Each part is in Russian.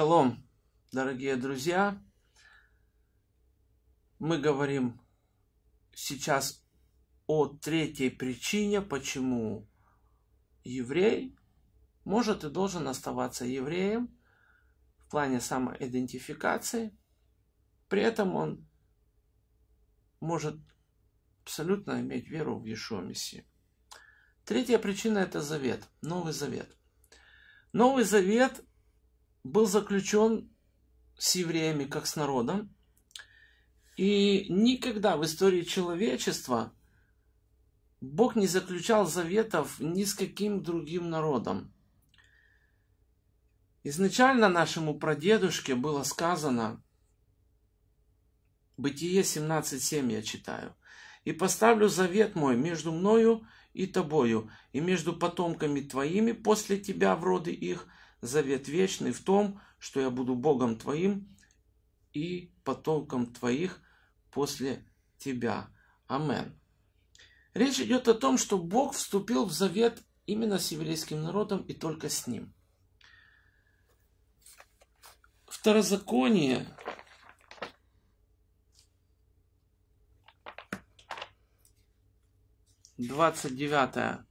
Шалом, дорогие друзья! Мы говорим сейчас о третьей причине, почему еврей может и должен оставаться евреем в плане самоидентификации. При этом он может абсолютно иметь веру в Иешуа Мессию. Третья причина – это завет, Новый Завет. Новый Завет был заключен с евреями, как с народом, и никогда в истории человечества Бог не заключал заветов ни с каким другим народом. Изначально нашему прадедушке было сказано, Бытие 17.7 я читаю, «И поставлю завет мой между мною и тобою, и между потомками твоими после тебя в роды их, завет вечный в том, что я буду Богом твоим и потомком твоих после тебя. Амен. Речь идет о том, что Бог вступил в завет именно с еврейским народом и только с ним. Второзаконие двадцать девятая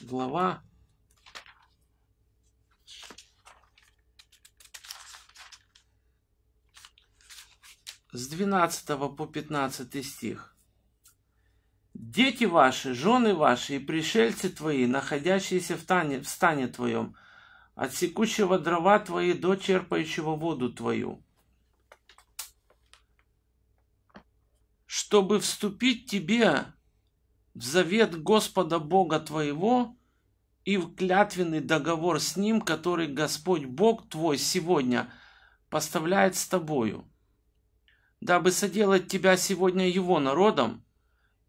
глава с 12 по 15 стих. «Дети ваши, жены ваши и пришельцы твои, находящиеся в, тане, в стане твоем, от секущего дрова твои до черпающего воду твою, чтобы вступить тебе в завет Господа Бога твоего и в клятвенный договор с Ним, который Господь Бог твой сегодня поставляет с тобою» дабы соделать тебя сегодня его народом,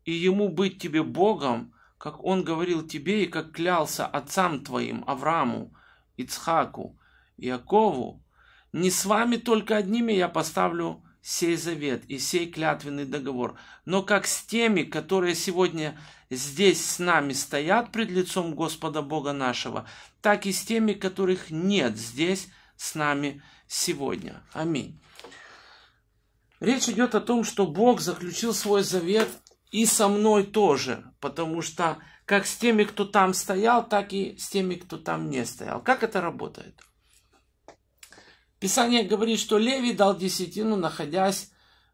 и ему быть тебе Богом, как он говорил тебе и как клялся отцам твоим Аврааму, Ицхаку, Иакову, не с вами только одними я поставлю сей завет и сей клятвенный договор, но как с теми, которые сегодня здесь с нами стоят пред лицом Господа Бога нашего, так и с теми, которых нет здесь с нами сегодня. Аминь. Речь идет о том, что Бог заключил свой завет и со мной тоже, потому что как с теми, кто там стоял, так и с теми, кто там не стоял. Как это работает? Писание говорит, что Леви дал десятину, находясь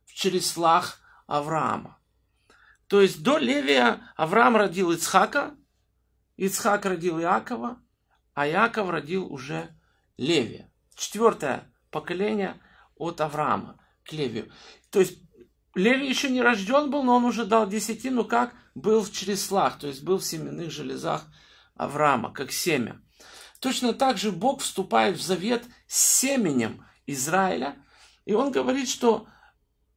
в чреслах Авраама. То есть до Левия Авраам родил Ицхака, Ицхак родил Иакова, а Иаков родил уже Левия. Четвертое поколение от Авраама к Левию. То есть Леви еще не рожден был, но он уже дал десятину, как был в чреслах, то есть был в семенных железах Авраама, как семя. Точно так же Бог вступает в завет с семенем Израиля, и он говорит, что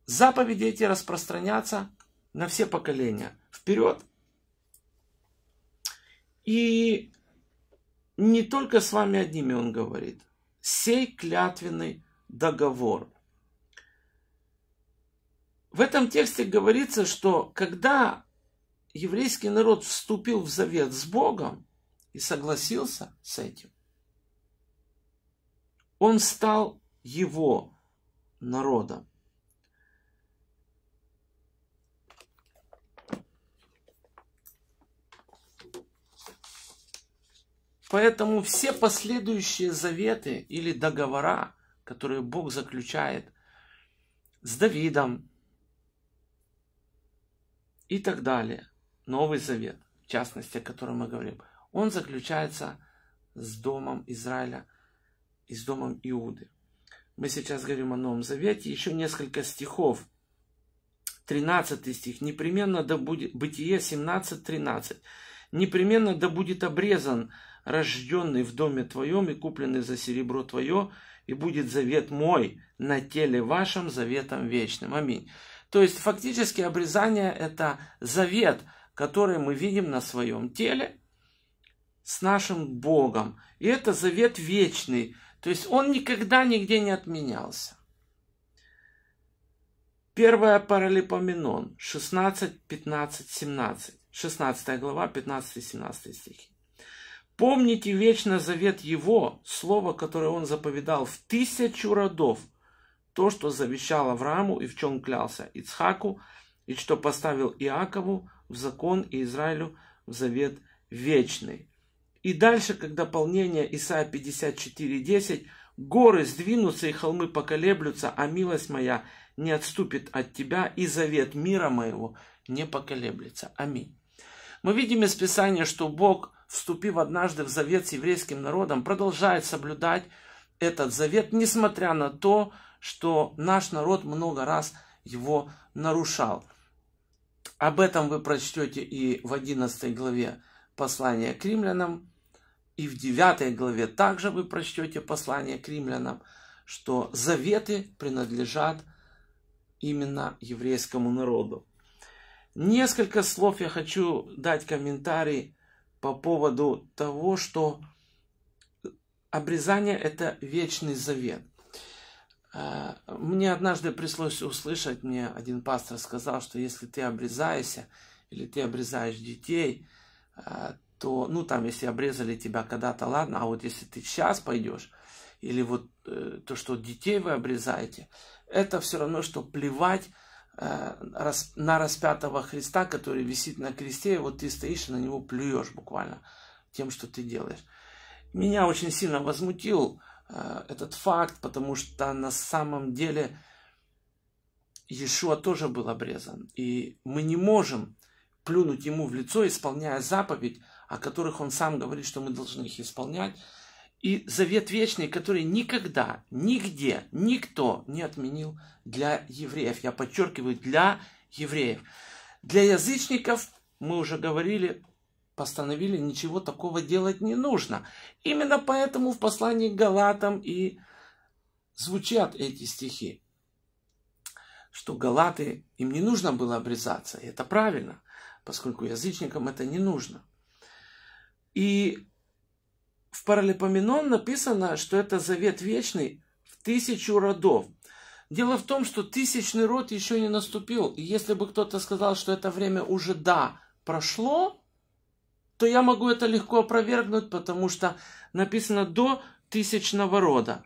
заповеди эти распространятся на все поколения. Вперед! И не только с вами одними он говорит. Сей клятвенный договор – в этом тексте говорится, что когда еврейский народ вступил в завет с Богом и согласился с этим, он стал его народом. Поэтому все последующие заветы или договора, которые Бог заключает с Давидом, и так далее. Новый Завет, в частности, о котором мы говорим, он заключается с домом Израиля и с домом Иуды. Мы сейчас говорим о Новом Завете. Еще несколько стихов. 13 стих. «Непременно да будет...» Бытие 17.13. «Непременно да будет обрезан рожденный в доме твоем и купленный за серебро твое, и будет завет мой на теле вашем заветом вечным». Аминь. То есть фактически обрезание – это завет, который мы видим на своем теле с нашим Богом. И это завет вечный, то есть он никогда нигде не отменялся. Первое паралипоменон, 16, 15, 17. 16 глава, 15-17 стихи. «Помните вечно завет Его, слово, которое Он заповедал в тысячу родов, то, что завещал Аврааму и в чем клялся Ицхаку, и что поставил Иакову в закон и Израилю в завет вечный. И дальше, как дополнение Исаия 54.10, горы сдвинутся и холмы поколеблются, а милость моя не отступит от тебя, и завет мира моего не поколеблется. Аминь. Мы видим из Писания, что Бог, вступив однажды в завет с еврейским народом, продолжает соблюдать этот завет, несмотря на то, что наш народ много раз его нарушал. Об этом вы прочтете и в 11 главе послания к римлянам, и в 9 главе также вы прочтете послание к римлянам, что заветы принадлежат именно еврейскому народу. Несколько слов я хочу дать комментарий по поводу того, что обрезание – это вечный завет. А, мне однажды пришлось услышать, мне один пастор сказал, что если ты обрезаешься, или ты обрезаешь детей, а, то, ну, там, если обрезали тебя когда-то, ладно, а вот если ты сейчас пойдешь, или вот э, то, что детей вы обрезаете, это все равно, что плевать э, на распятого Христа, который висит на кресте, и вот ты стоишь и на него плюешь буквально тем, что ты делаешь. Меня очень сильно возмутил Э, этот факт, потому что на самом деле Иешуа тоже был обрезан. И мы не можем плюнуть ему в лицо, исполняя заповедь, о которых он сам говорит, что мы должны их исполнять. И завет вечный, который никогда, нигде, никто не отменил для евреев. Я подчеркиваю, для евреев. Для язычников, мы уже говорили, постановили, ничего такого делать не нужно. Именно поэтому в послании к Галатам и звучат эти стихи, что Галаты, им не нужно было обрезаться, и это правильно, поскольку язычникам это не нужно. И в Паралипоменон написано, что это завет вечный в тысячу родов. Дело в том, что тысячный род еще не наступил. И если бы кто-то сказал, что это время уже да, прошло, то я могу это легко опровергнуть, потому что написано до тысячного рода.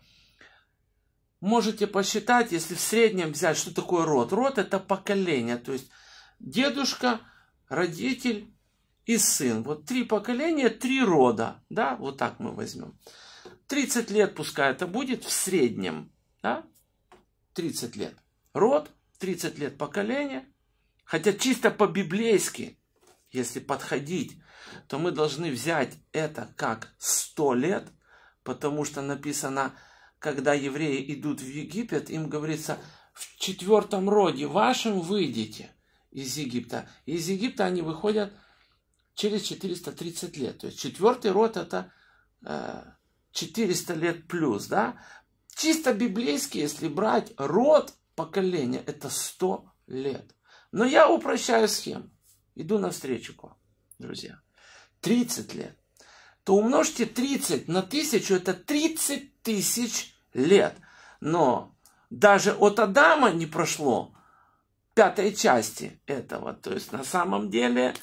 Можете посчитать, если в среднем взять, что такое род. Род это поколение, то есть дедушка, родитель и сын. Вот три поколения, три рода. Да, вот так мы возьмем. 30 лет пускай это будет в среднем. Да? 30 лет род, 30 лет поколение. Хотя чисто по-библейски если подходить, то мы должны взять это как сто лет, потому что написано, когда евреи идут в Египет, им говорится, в четвертом роде вашем выйдете из Египта. Из Египта они выходят через 430 лет. То есть четвертый род это 400 э, лет плюс, да? Чисто библейский, если брать, род поколения это 100 лет. Но я упрощаю схему. Иду навстречу к вам, друзья. 30 лет. То умножьте 30 на тысячу, это 30 тысяч лет. Но даже от Адама не прошло пятой части этого. То есть на самом деле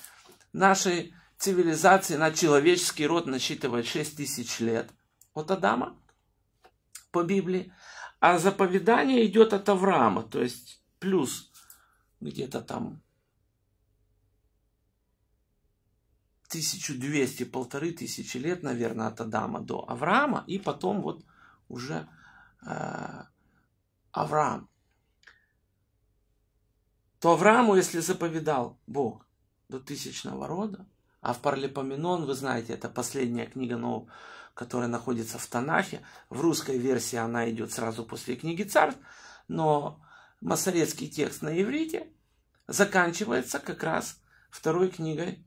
нашей цивилизации на человеческий род насчитывает 6 тысяч лет от Адама по Библии. А заповедание идет от Авраама, то есть плюс где-то там 1200, полторы тысячи лет, наверное, от Адама до Авраама, и потом вот уже э, Авраам. То Аврааму, если заповедал Бог до тысячного рода, а в Паралипоменон, вы знаете, это последняя книга Нового, которая находится в Танахе, в русской версии она идет сразу после книги Царств, но масоретский текст на иврите заканчивается как раз второй книгой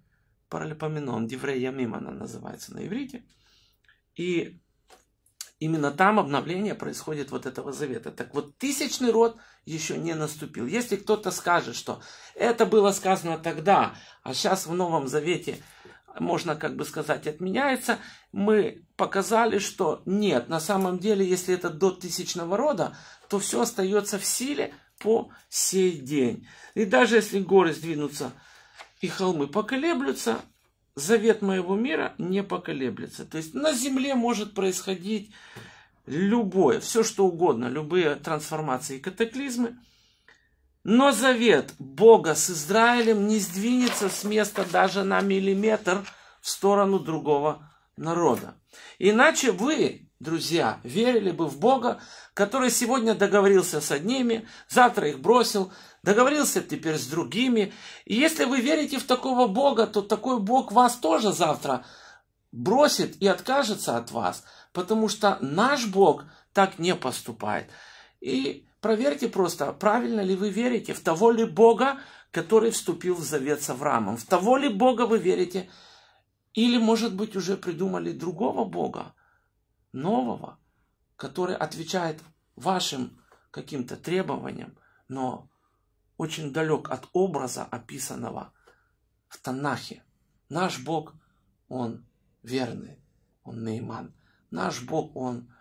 паралипоменон, Деврей Ямим она называется на иврите. И именно там обновление происходит вот этого завета. Так вот, тысячный род еще не наступил. Если кто-то скажет, что это было сказано тогда, а сейчас в Новом Завете можно как бы сказать, отменяется, мы показали, что нет, на самом деле, если это до тысячного рода, то все остается в силе по сей день. И даже если горы сдвинутся и холмы поколеблются, завет моего мира не поколеблется. То есть на земле может происходить любое, все что угодно, любые трансформации и катаклизмы. Но завет Бога с Израилем не сдвинется с места даже на миллиметр в сторону другого народа. Иначе вы друзья, верили бы в Бога, который сегодня договорился с одними, завтра их бросил, договорился теперь с другими. И если вы верите в такого Бога, то такой Бог вас тоже завтра бросит и откажется от вас, потому что наш Бог так не поступает. И проверьте просто, правильно ли вы верите в того ли Бога, который вступил в завет с Авраамом, в того ли Бога вы верите, или, может быть, уже придумали другого Бога, нового, который отвечает вашим каким-то требованиям, но очень далек от образа, описанного в Танахе. Наш Бог, Он верный, Он наиман. Наш Бог, Он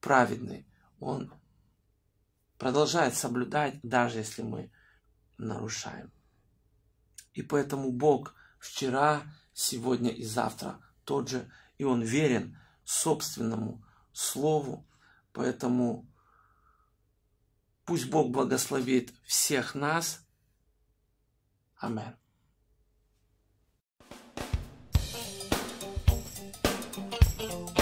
праведный, Он продолжает соблюдать, даже если мы нарушаем. И поэтому Бог вчера, сегодня и завтра тот же, и Он верен – собственному слову. Поэтому пусть Бог благословит всех нас. Аминь. thank you